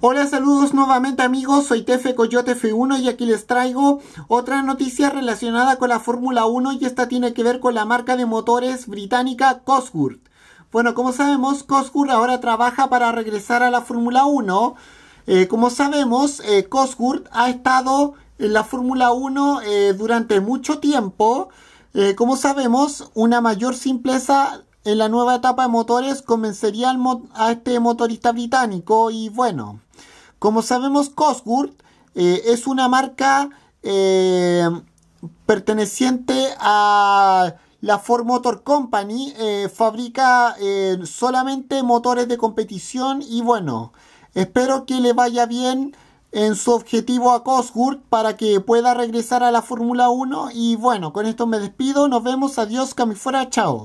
Hola, saludos nuevamente amigos, soy Tefe Coyote F1 y aquí les traigo otra noticia relacionada con la Fórmula 1 y esta tiene que ver con la marca de motores británica Cosworth. Bueno, como sabemos, Cosworth ahora trabaja para regresar a la Fórmula 1. Eh, como sabemos, eh, Cosworth ha estado en la Fórmula 1 eh, durante mucho tiempo. Eh, como sabemos, una mayor simpleza en la nueva etapa de motores convencería a este motorista británico y bueno, como sabemos Cosworth eh, es una marca eh, perteneciente a la Ford Motor Company, eh, fabrica solamente motores de competición y bueno, espero que le vaya bien en su objetivo a Cosworth para que pueda regresar a la Fórmula 1 y bueno, con esto me despido, nos vemos, adiós, Fuera, chao.